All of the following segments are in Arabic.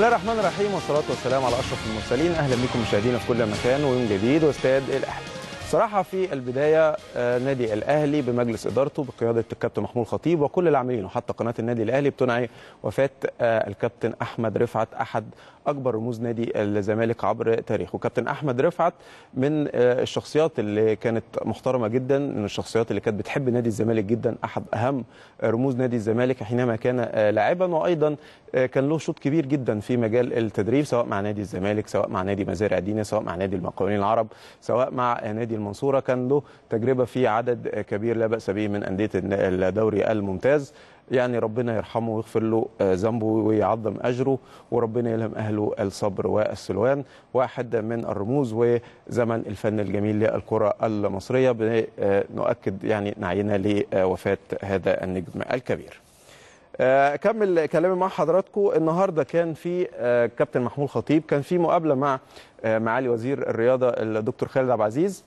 الله الرحمن الرحيم والصلاة والسلام على أشرف المرسلين أهلا بكم مشاهدينا في كل مكان ويوم جديد واستاد الأهلي صراحة في البداية آه، نادي الأهلي بمجلس إدارته بقيادة الكابتن محمود خطيب وكل العاملين وحتى قناة النادي الأهلي بتنعي وفاة آه، الكابتن أحمد رفعت أحد اكبر رموز نادي الزمالك عبر تاريخه كابتن احمد رفعت من آه، الشخصيات اللي كانت محترمه جدا من الشخصيات اللي كانت بتحب نادي الزمالك جدا احد اهم رموز نادي الزمالك حينما كان آه، لاعبا وايضا آه، كان له شوط كبير جدا في مجال التدريب سواء مع نادي الزمالك سواء مع نادي مزارع دينا سواء مع نادي المقاولين العرب سواء مع نادي المنصوره كان له تجربه في عدد كبير لا باس به من انديه الدوري الممتاز يعني ربنا يرحمه ويغفر له آه، ذنبه ويعظم اجره وربنا يلهم اهله الصبر والسلوان واحد من الرموز وزمن الفن الجميل للكره المصريه بنؤكد آه، يعني نعينا لوفاه هذا النجم الكبير. آه، اكمل كلامي مع حضراتكم النهارده كان في كابتن محمود خطيب كان في مقابله مع معالي وزير الرياضه الدكتور خالد عبد العزيز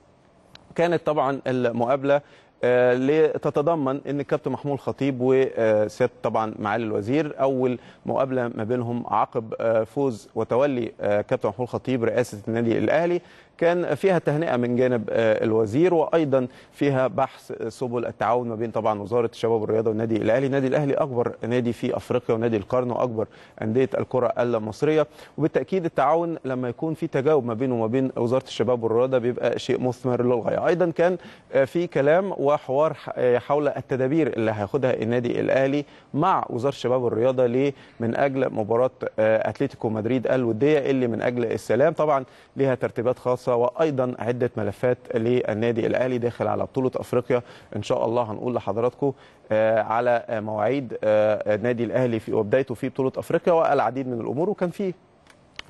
كانت طبعا المقابله آه، لتتضمن ان الكابتن محمود خطيب وسياده آه، طبعا معالي الوزير اول مقابله ما بينهم عقب آه، فوز وتولي كابتن محمود خطيب رئاسه النادي الاهلي كان فيها تهنئه من جانب آه، الوزير وايضا فيها بحث آه، سبل التعاون ما بين طبعا وزاره الشباب والرياضه والنادي الاهلي، النادي الاهلي اكبر نادي في افريقيا ونادي القرن واكبر انديه الكره المصريه وبالتاكيد التعاون لما يكون في تجاوب ما بينه وما بين وزاره الشباب والرياضه بيبقى شيء مثمر للغايه، ايضا كان آه، في كلام وحوار حول التدابير اللي هياخدها النادي الاهلي مع وزاره الشباب والرياضه ليه من اجل مباراه اتلتيكو مدريد الوديه اللي من اجل السلام طبعا ليها ترتيبات خاصه فرنسا وايضا عده ملفات للنادي الاهلي داخل على بطوله افريقيا ان شاء الله هنقول لحضراتكم آه، على مواعيد آه، النادي الاهلي في وبدايته في بطوله افريقيا والعديد من الامور وكان فيه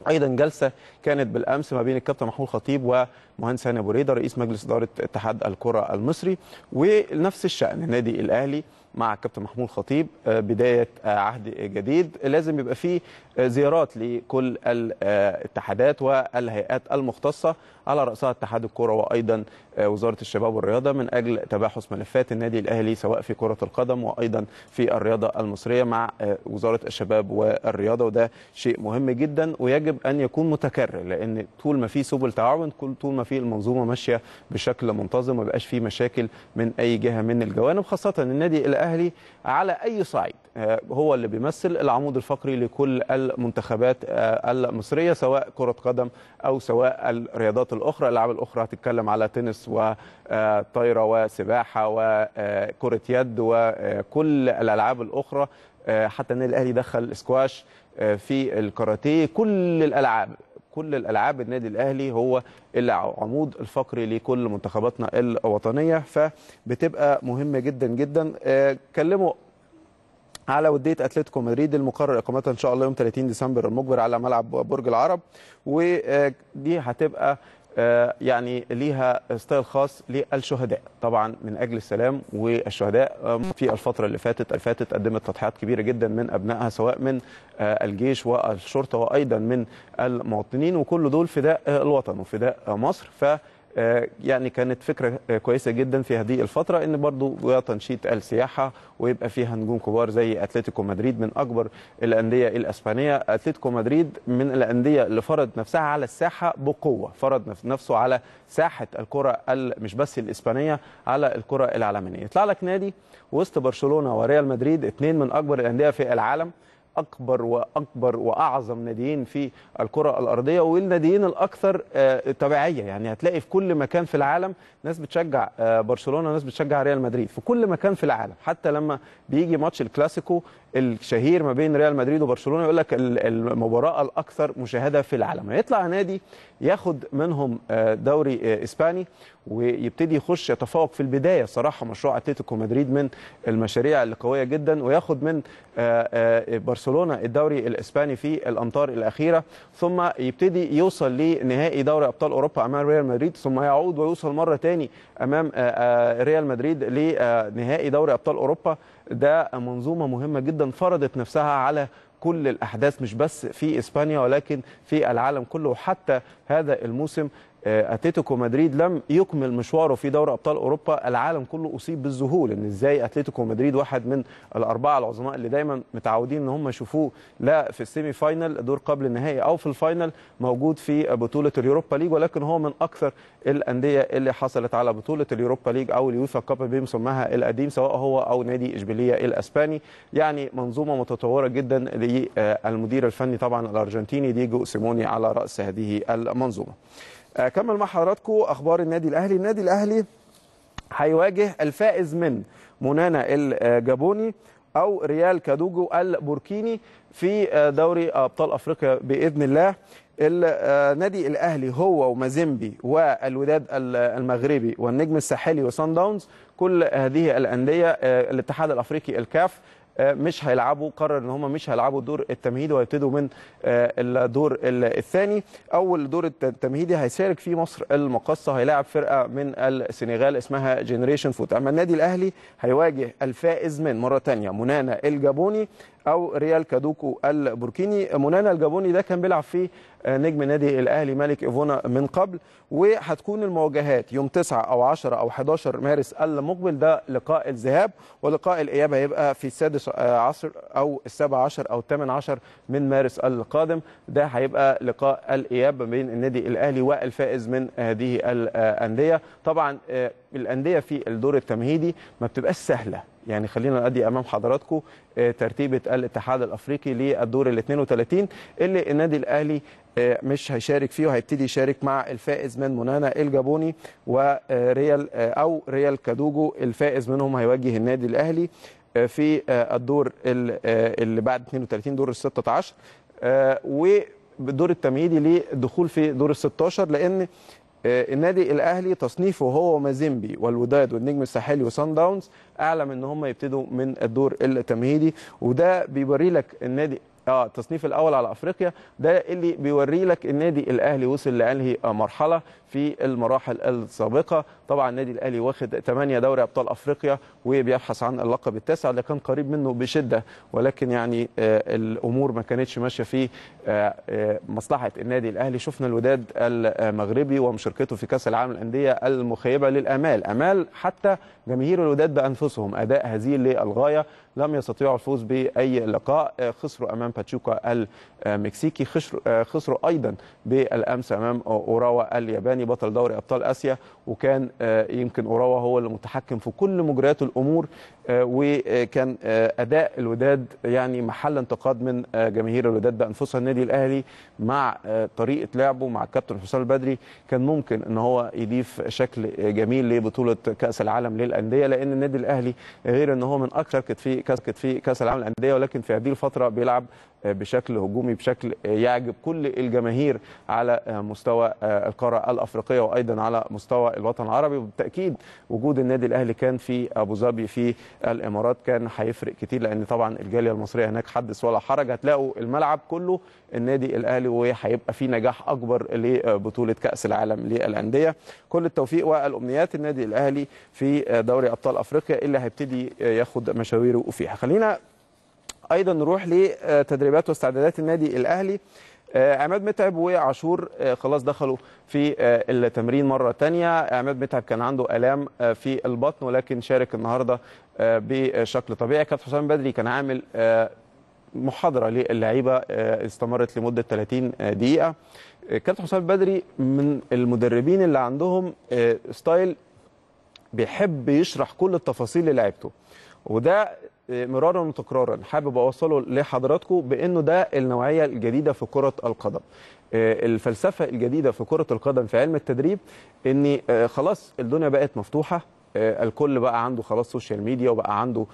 ايضا جلسه كانت بالامس ما بين الكابتن محمود خطيب ومهندس هاني ابو رئيس مجلس اداره اتحاد الكره المصري ونفس الشان النادي الاهلي مع الكابتن محمود خطيب آه، بدايه آه، عهد جديد لازم يبقى فيه آه، زيارات لكل الاتحادات والهيئات المختصه على راسها اتحاد الكره وايضا وزاره الشباب والرياضه من اجل تباحث ملفات النادي الاهلي سواء في كره القدم وايضا في الرياضه المصريه مع وزاره الشباب والرياضه وده شيء مهم جدا ويجب ان يكون متكرر لان طول ما في سبل تعاون طول ما في المنظومه ماشيه بشكل منتظم ما بقاش في مشاكل من اي جهه من الجوانب خاصه النادي الاهلي الأهلي على أي صعيد آه، هو اللي بيمثل العمود الفقري لكل المنتخبات آه، المصرية سواء كرة قدم أو سواء الرياضات الأخرى الألعاب الأخرى هتتكلم على تنس وطايرة آه، وسباحة وكرة يد وكل الألعاب الأخرى حتى النادي الأهلي دخل سكواش في الكاراتيه كل الألعاب كل الالعاب النادي الاهلي هو العمود الفقري لكل منتخباتنا الوطنيه فبتبقى مهمه جدا جدا آه، كلموا على وديه اتلتيكو مدريد المقرر اقامتها ان شاء الله يوم 30 ديسمبر المقبل على ملعب برج العرب ودي هتبقى آه، يعني ليها ستايل خاص للشهداء طبعا من اجل السلام والشهداء آه، في الفتره اللي فاتت اللي فاتت قدمت تضحيات كبيره جدا من ابنائها سواء من آه، الجيش والشرطه وايضا من المواطنين وكل دول فداء الوطن وفداء مصر ف آه، يعني كانت فكره آه، كويسه جدا في هذه الفتره ان برضو تنشيط السياحه ويبقى فيها نجوم كبار زي اتلتيكو مدريد من اكبر الانديه الاسبانيه اتلتيكو مدريد من الانديه اللي فرض نفسها على الساحه بقوه فرض نفسه على ساحه الكره مش بس الاسبانيه على الكره العالميه يطلع لك نادي وسط برشلونه وريال مدريد اثنين من اكبر الانديه في العالم اكبر واكبر واعظم ناديين في الكره الارضيه والناديين الاكثر تبعيه آه، يعني هتلاقي في كل مكان في العالم ناس بتشجع آه، برشلونه ناس بتشجع ريال مدريد في كل مكان في العالم حتى لما بيجي ماتش الكلاسيكو الشهير ما بين ريال مدريد وبرشلونه يقول لك المباراه الاكثر مشاهده في العالم يطلع نادي ياخد منهم آه، دوري اسباني ويبتدي يخش يتفوق في البدايه صراحه مشروع اتلتيكو مدريد من المشاريع اللي قويه جدا وياخد من آه، آه، برشلونه الدوري الاسباني في الأمطار الاخيره ثم يبتدي يوصل لنهائي دوري ابطال اوروبا امام ريال مدريد ثم يعود ويوصل مره تاني امام آه، ريال مدريد لنهائي دوري ابطال اوروبا ده منظومه مهمه جدا فرضت نفسها على كل الاحداث مش بس في اسبانيا ولكن في العالم كله وحتى هذا الموسم آه، اتلتيكو مدريد لم يكمل مشواره في دوري ابطال اوروبا العالم كله اصيب بالذهول ان ازاي اتلتيكو مدريد واحد من الاربعه العظماء اللي دايما متعودين ان هم يشوفوه لا في السيمي فاينل دور قبل النهائي او في الفاينل موجود في بطوله اليوروبا ليج ولكن هو من اكثر الانديه اللي حصلت على بطوله اليوروبا ليج او اليوفا كاب بمسماها القديم سواء هو او نادي اشبيليه الاسباني يعني منظومه متطوره جدا للمدير الفني طبعا الارجنتيني ديجو سيموني على راس هذه المنظومه اكمل آه، مع حضراتكم اخبار النادي الاهلي النادي الاهلي هيواجه الفائز من منانا الجابوني او ريال كادوجو البوركيني في آه، دوري ابطال افريقيا باذن الله النادي آه، الاهلي هو ومازيمبي والوداد المغربي والنجم الساحلي وسان داونز كل هذه الانديه الاتحاد الافريقي الكاف آه، مش هيلعبوا قرر ان هم مش هيلعبوا الدور التمهيدي وهيبتدوا من آه، الدور الثاني اول دور التمهيدي هيشارك فيه مصر المقاصه هيلاعب فرقه من السنغال اسمها جنريشن فوت اما النادي الاهلي هيواجه الفائز من مره ثانيه منانا الجابوني او ريال كادوكو البوركيني منانا الجابوني ده كان بيلعب في آه، نجم نادي الاهلي ملك ايفونا من قبل وهتكون المواجهات يوم 9 او 10 او 11 مارس المقبل ده لقاء الذهاب ولقاء الاياب هيبقى في السادس عشر او السابع عشر او الثامن عشر من مارس القادم ده هيبقى لقاء الاياب بين النادي الاهلي والفائز من هذه الانديه طبعا آه، الانديه في الدور التمهيدي ما بتبقاش سهله يعني خلينا نأدي امام حضراتكم آه، ترتيبه الاتحاد الافريقي للدور ال 32 اللي النادي الاهلي آه، مش هيشارك فيه وهيبتدي يشارك مع الفائز من مونانا الجابوني وريال آه، او ريال كادوجو الفائز منهم هيواجه النادي الاهلي في الدور اللي بعد 32 دور ال 16 و التمهيدي للدخول في دور ال 16 لان آه، النادي الاهلي تصنيفه هو مازيمبي والوداد والنجم الساحلي وسان داونز اعلى من ان هم يبتدوا من الدور التمهيدي وده بيوري لك النادي اه التصنيف الاول على افريقيا ده اللي بيوري لك النادي الاهلي وصل لانهي مرحله في المراحل السابقه طبعا النادي الاهلي واخد 8 دوري ابطال افريقيا وبيبحث عن اللقب التاسع اللي كان قريب منه بشده ولكن يعني آه الامور ما كانتش ماشيه في آه آه مصلحه النادي الاهلي شفنا الوداد المغربي ومشاركته في كاس العالم الانديه المخيبه للامال امال حتى جماهير الوداد بانفسهم اداء هزيل للغايه لم يستطيعوا الفوز باي لقاء آه، خسروا امام باتشوكا المكسيكي آه، خسروا ايضا بالامس امام اوراوا الياباني بطل دوري ابطال اسيا وكان آه، يمكن اوراوا هو اللي متحكم في كل مجريات الامور آه، وكان اداء الوداد يعني محل انتقاد من جماهير الوداد بانفسها النادي الاهلي مع طريقه لعبه مع الكابتن حسام البدري كان ممكن ان هو يضيف شكل جميل لبطوله كاس العالم للانديه لان النادي الاهلي غير ان هو من اكثر كتفي كاس كتفي كاس العالم للانديه ولكن في هذه الفتره بيلعب بشكل هجومي بشكل يعجب كل الجماهير على مستوى آه، القاره الافريقيه وايضا على مستوى الوطن العربي وبالتاكيد وجود النادي الاهلي كان في ابو ظبي في الامارات كان هيفرق كتير لان طبعا الجاليه المصريه هناك حدث ولا حرج هتلاقوا الملعب كله النادي الاهلي وهيبقى في نجاح اكبر لبطوله كاس العالم للانديه كل التوفيق والامنيات النادي الاهلي في آه، دوري ابطال افريقيا اللي هيبتدي آه، ياخد مشاويره فيها خلينا ايضا نروح لتدريبات واستعدادات النادي الاهلي آه، عماد متعب وعاشور آه، خلاص دخلوا في آه، التمرين مره ثانيه عماد متعب كان عنده الام في البطن ولكن شارك النهارده بشكل طبيعي كابتن حسام بدري كان عامل محاضره للعيبه استمرت لمده 30 دقيقه كابتن حسام بدري من المدربين اللي عندهم ستايل بيحب يشرح كل التفاصيل للعيبته وده مرارا وتكرارا حابب اوصله لحضراتكم بانه ده النوعيه الجديده في كره القدم آه، الفلسفه الجديده في كره القدم في علم التدريب ان آه، خلاص الدنيا بقت مفتوحه آه، الكل بقى عنده خلاص سوشيال ميديا وبقى عنده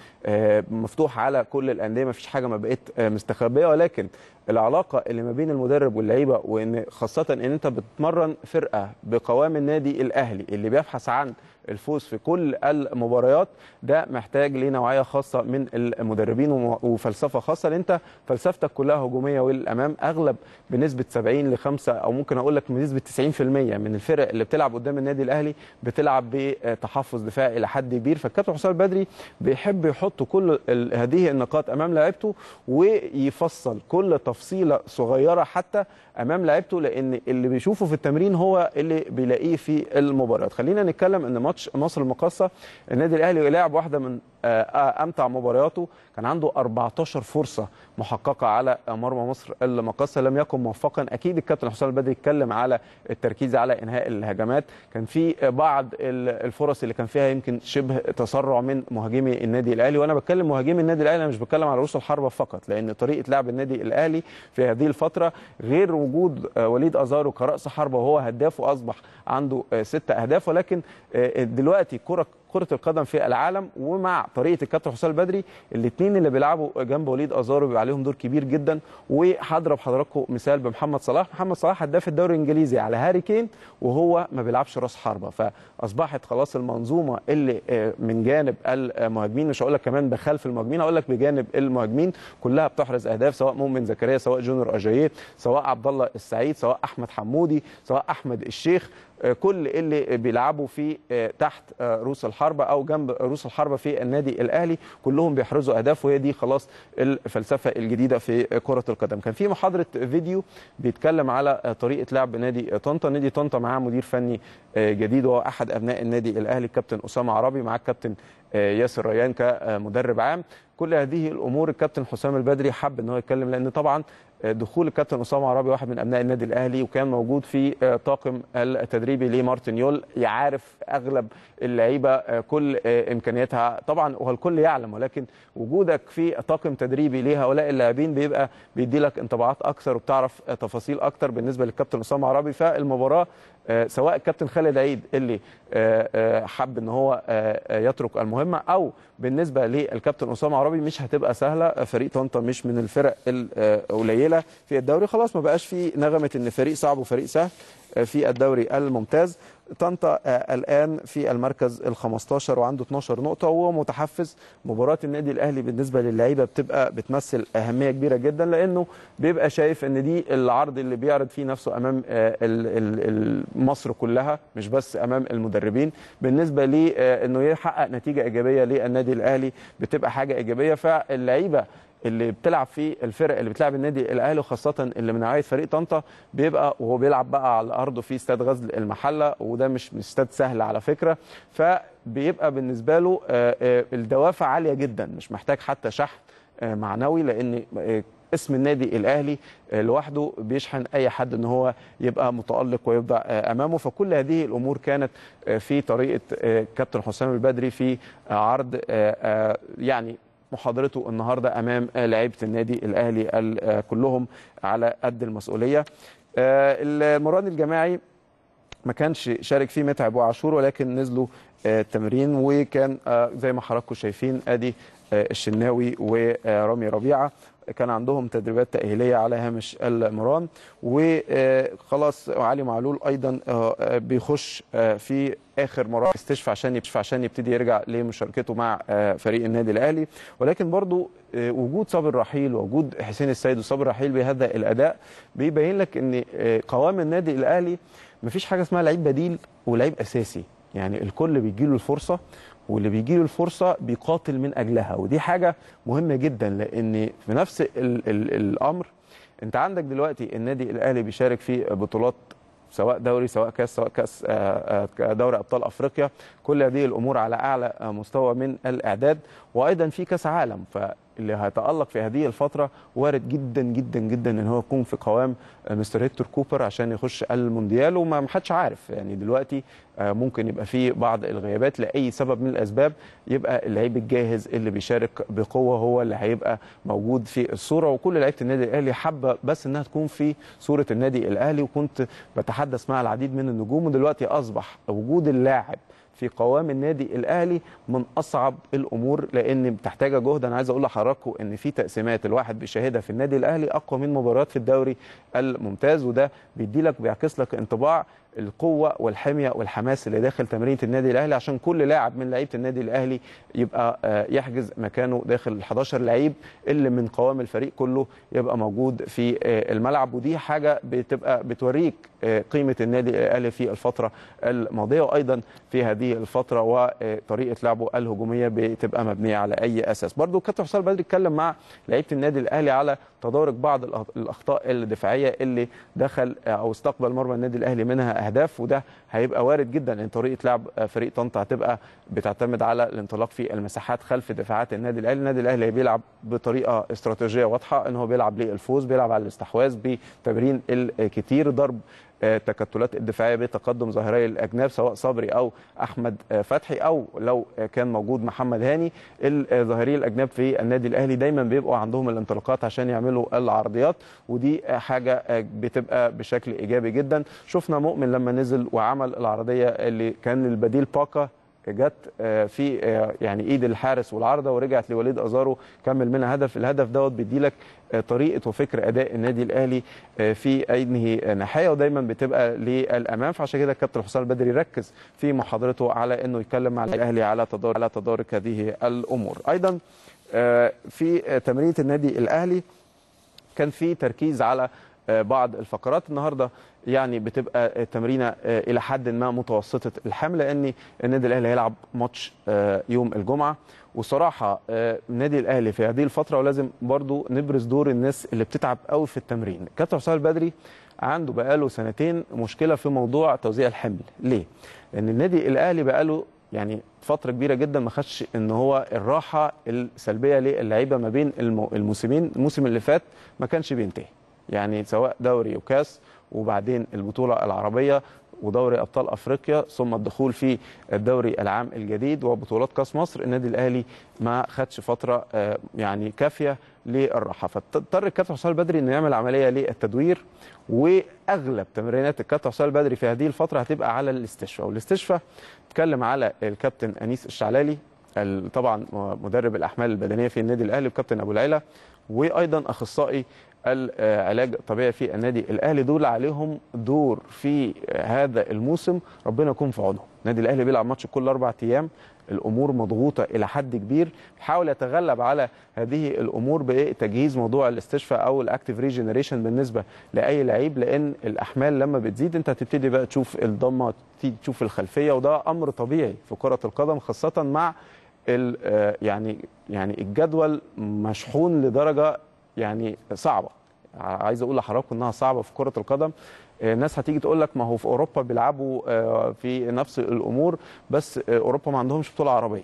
مفتوح على كل الانديه مفيش حاجه ما بقت مستخبيه ولكن العلاقه اللي ما بين المدرب واللعيبه وان خاصه ان انت بتمرن فرقه بقوام النادي الاهلي اللي بيبحث عن الفوز في كل المباريات ده محتاج لنوعيه خاصه من المدربين وفلسفه خاصه لأن انت فلسفتك كلها هجوميه والامام اغلب بنسبه 70 ل 5 او ممكن اقول لك بنسبه 90% من الفرق اللي بتلعب قدام النادي الاهلي بتلعب بتحفظ دفاعي الى حد كبير فالكابتن حسام البدري بيحب يحط كل هذه النقاط امام لعيبته ويفصل كل تفصيله صغيره حتى امام لعيبته لان اللي بيشوفه في التمرين هو اللي بيلاقيه في المباريات خلينا نتكلم ان ماتش مصر المقاصه النادي الاهلي لعب واحده من آه، آه، امتع مبارياته كان عنده 14 فرصه محققه على مرمى مصر المقاصه لم يكن موفقا اكيد الكابتن حسام البدري اتكلم على التركيز على انهاء الهجمات كان في بعض الفرص اللي كان فيها يمكن شبه تسرع من مهاجمي النادي الاهلي وانا بتكلم مهاجمي النادي الاهلي انا مش بتكلم على رؤوس الحربه فقط لان طريقه لعب النادي الاهلي في هذه الفتره غير وجود آه، وليد ازارو كراس حربه وهو هداف واصبح عنده آه، ست اهداف ولكن آه، دلوقتي كره كره القدم في العالم ومع طريقه الكابتن حسام البدري الاثنين اللي بيلعبوا جنب وليد ازارو بيبقى عليهم دور كبير جدا وهضرب حضراتكم مثال بمحمد صلاح محمد صلاح هداف الدوري الانجليزي على هاري كين وهو ما بيلعبش راس حربه فاصبحت خلاص المنظومه اللي آه، من جانب المهاجمين مش هقول لك كمان بخلف المهاجمين هقول لك بجانب المهاجمين كلها بتحرز اهداف سواء مؤمن زكريا سواء جونر اجاييه سواء عبد الله السعيد سواء احمد حمودي سواء احمد الشيخ آه، كل اللي بيلعبوا في آه، تحت آه، روس الحربة أو جنب روس الحربة في النادي الأهلي كلهم بيحرزوا أهداف وهي دي خلاص الفلسفة الجديدة في كرة القدم كان في محاضرة فيديو بيتكلم على طريقة لعب نادي طنطا نادي طنطا معاه مدير فني جديد وهو أحد أبناء النادي الأهلي الكابتن أسامة عربي معاه الكابتن ياسر ريان كمدرب عام كل هذه الامور الكابتن حسام البدري حب ان هو يتكلم لان طبعا دخول الكابتن اسامه عرابي واحد من ابناء النادي الاهلي وكان موجود في آه، طاقم التدريبي لمارتن يول يعرف اغلب اللعيبه آه، كل آه، امكانياتها طبعا والكل يعلم ولكن وجودك في طاقم تدريبي لهؤلاء اللاعبين بيبقى بيدي لك انطباعات اكثر وبتعرف تفاصيل اكثر بالنسبه للكابتن اسامه عرابي فالمباراه سواء الكابتن خالد عيد اللي حب ان هو يترك المهمه او بالنسبه للكابتن اسامه عرابي مش هتبقى سهله فريق طنطا مش من الفرق القليله الليله في الدوري خلاص ما بقاش في نغمه ان فريق صعب وفريق سهل آه، في الدوري الممتاز طنطا آه، الان في المركز ال 15 وعنده 12 نقطه وهو متحفز مباراه النادي الاهلي بالنسبه للعيبه بتبقى بتمثل اهميه كبيره جدا لانه بيبقى شايف ان دي العرض اللي بيعرض فيه نفسه امام آه، مصر كلها مش بس امام المدربين بالنسبه لانه انه يحقق نتيجه ايجابيه للنادي الاهلي بتبقى حاجه ايجابيه فاللعيبه اللي بتلعب فيه الفرق اللي بتلعب النادي الاهلي وخاصه اللي من نوعيه فريق طنطا بيبقى وهو بيلعب بقى على ارضه في استاد غزل المحله وده مش استاد سهل على فكره فبيبقى بالنسبه له آه، آه، الدوافع عاليه جدا مش محتاج حتى شحن آه، معنوي لان اسم النادي الاهلي لوحده بيشحن اي حد ان هو يبقى متالق ويبدع امامه فكل هذه الامور كانت في طريقه كابتن حسام البدري في عرض يعني محاضرته النهارده امام لعيبه النادي الاهلي آه، كلهم على قد المسؤوليه آه، المران الجماعي ما كانش شارك فيه متعب وعاشور ولكن نزلوا التمرين آه، وكان زي ما حضراتكم شايفين ادي الشناوي ورامي ربيعه كان عندهم تدريبات تأهيلية على هامش المران وخلاص علي معلول أيضا آه، آه، بيخش آه، في اخر مراحل استشفى عشان يشفى عشان يبتدي يرجع لمشاركته مع فريق النادي الاهلي ولكن برضو وجود صابر رحيل ووجود حسين السيد وصابر رحيل بهذا الاداء بيبين لك ان قوام النادي الاهلي مفيش حاجه اسمها لعيب بديل ولعيب اساسي يعني الكل بيجي له الفرصه واللي بيجي له الفرصه بيقاتل من اجلها ودي حاجه مهمه جدا لان في نفس الـ الـ الامر انت عندك دلوقتي النادي الاهلي بيشارك في بطولات سواء دوري سواء كاس سواء كاس آه، آه، آه، دوري ابطال افريقيا كل هذه الامور على اعلى مستوى من الاعداد وايضا في كاس عالم ف اللي هيتالق في هذه الفتره وارد جدا جدا جدا ان هو يكون في قوام آه، مستر هيكتور كوبر عشان يخش المونديال وما حدش عارف يعني دلوقتي آه، ممكن يبقى في بعض الغيابات لاي سبب من الاسباب يبقى اللعيب الجاهز اللي بيشارك بقوه هو اللي هيبقى موجود في الصوره وكل لعيبه النادي الاهلي حابه بس انها تكون في صوره النادي الاهلي وكنت بتحدث مع العديد من النجوم ودلوقتي اصبح وجود اللاعب في قوام النادي الاهلي من اصعب الامور لان بتحتاج جهد انا عايز اقول لحضراتكم ان في تقسيمات الواحد بيشاهدها في النادي الاهلي اقوى من مباريات في الدوري الممتاز وده بيدي لك بيعكس لك انطباع القوه والحميه والحماس اللي داخل تمرينه النادي الاهلي عشان كل لاعب من لعيبه النادي الاهلي يبقى آه، يحجز مكانه داخل ال 11 لعيب اللي من قوام الفريق كله يبقى موجود في آه، الملعب ودي حاجه بتبقى بتوريك آه، قيمه النادي الاهلي في الفتره الماضيه وايضا في هذه الفتره وطريقه لعبه الهجوميه بتبقى مبنيه على اي اساس برضو كابتن حسام بدري اتكلم مع لعيبه النادي الاهلي على تدارك بعض الاخطاء الدفاعيه اللي دخل او استقبل مرمى النادي الاهلي منها اهداف وده هيبقى وارد جدا ان طريقه لعب فريق طنطا هتبقى بتعتمد على الانطلاق في المساحات خلف دفاعات النادي الاهلي النادي الاهلي بيلعب بطريقه استراتيجيه واضحه ان هو بيلعب للفوز بيلعب على الاستحواذ بتمرين الكتير ضرب التكتلات آه، الدفاعيه بتقدم ظهيري الاجناب سواء صبري او احمد آه، فتحي او لو آه، كان موجود محمد هاني الظهيري الاجناب في النادي الاهلي دايما بيبقوا عندهم الانطلاقات عشان يعملوا العرضيات ودي حاجه بتبقى بشكل ايجابي جدا شفنا مؤمن لما نزل وعمل العرضيه اللي كان البديل باكا جت آه، في آه، يعني ايد الحارس والعارضه ورجعت لوليد ازارو كمل منها هدف الهدف دوت بيدي لك آه، طريقه وفكر اداء النادي الاهلي في انهي ناحيه ودايما بتبقى للامام فعشان كده الكابتن حسام البدري ركز في محاضرته على انه يتكلم مع الاهلي على تدارك على تدارك هذه الامور ايضا في تمرينه النادي الاهلي كان في تركيز على بعض الفقرات النهارده يعني بتبقى التمرينه آه، الى حد ما متوسطه الحمل لان النادي الاهلي هيلعب ماتش آه، يوم الجمعه وصراحه آه، النادي الاهلي في هذه الفتره ولازم برضو نبرز دور الناس اللي بتتعب قوي في التمرين كابتن حسام البدري عنده بقاله سنتين مشكله في موضوع توزيع الحمل ليه لان النادي الاهلي بقاله يعني فتره كبيره جدا ما خدش ان هو الراحه السلبيه للعيبه ما بين الموسمين الموسم اللي فات ما كانش بينتهي يعني سواء دوري وكاس وبعدين البطوله العربيه ودوري ابطال افريقيا ثم الدخول في الدوري العام الجديد وبطولات كاس مصر النادي الاهلي ما خدش فتره آه، يعني كافيه للراحه فاضطر الكابتن حسام البدري انه يعمل عمليه للتدوير واغلب تمرينات الكابتن حسام البدري في هذه الفتره هتبقى على الاستشفاء والاستشفاء اتكلم على الكابتن انيس الشعلالي طبعا مدرب الاحمال البدنيه في النادي الاهلي وكابتن ابو العيله وايضا اخصائي العلاج الطبيعي في النادي الاهلي دول عليهم دور في هذا الموسم ربنا يكون في عونهم النادي الاهلي بيلعب ماتش كل اربع ايام الامور مضغوطه الى حد كبير بيحاول يتغلب على هذه الامور بتجهيز موضوع الاستشفاء او الاكتيف ريجنريشن بالنسبه لاي لعيب لان الاحمال لما بتزيد انت هتبتدي بقى تشوف الضمه تشوف الخلفيه وده امر طبيعي في كره القدم خاصه مع آه، يعني يعني الجدول مشحون لدرجه يعني صعبه عايز اقول لحضراتكم انها صعبه في كره القدم آه، الناس هتيجي تقول لك ما هو في اوروبا بيلعبوا آه، في نفس الامور بس آه، اوروبا ما عندهمش بطوله عربيه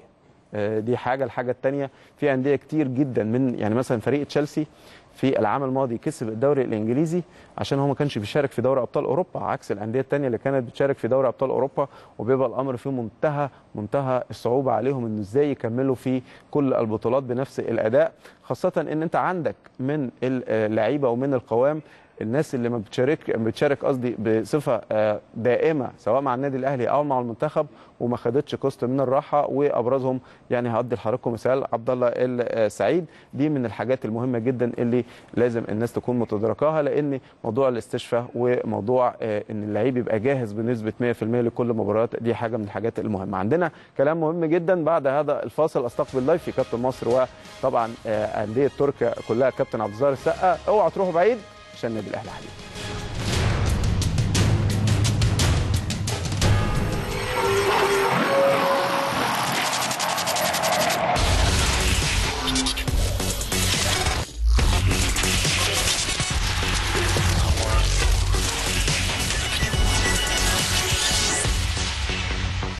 دي حاجه الحاجه الثانيه في انديه كتير جدا من يعني مثلا فريق تشيلسي في العام الماضي كسب الدوري الانجليزي عشان هو ما كانش بيشارك في دوري ابطال اوروبا عكس الانديه الثانيه اللي كانت بتشارك في دوري ابطال اوروبا وبيبقى الامر في منتهى منتهى الصعوبه عليهم انه ازاي يكملوا في كل البطولات بنفس الاداء خاصه ان انت عندك من اللعيبه ومن القوام الناس اللي ما بتشارك بتشارك قصدي بصفه آه، دائمه سواء مع النادي الاهلي او مع المنتخب وما خدتش قسط من الراحه وابرزهم يعني هقضي لحضراتكم مثال عبد الله السعيد آه، دي من الحاجات المهمه جدا اللي لازم الناس تكون متدركاها لان موضوع الاستشفاء وموضوع آه، ان اللعيب يبقى جاهز بنسبه 100% لكل مباريات دي حاجه من الحاجات المهمه عندنا كلام مهم جدا بعد هذا الفاصل استقبل لايف في كابتن مصر وطبعا انديه تركيا كلها كابتن عبد الظاهر السقا اوعى تروحوا بعيد عشان النادي الاهلي حبيبي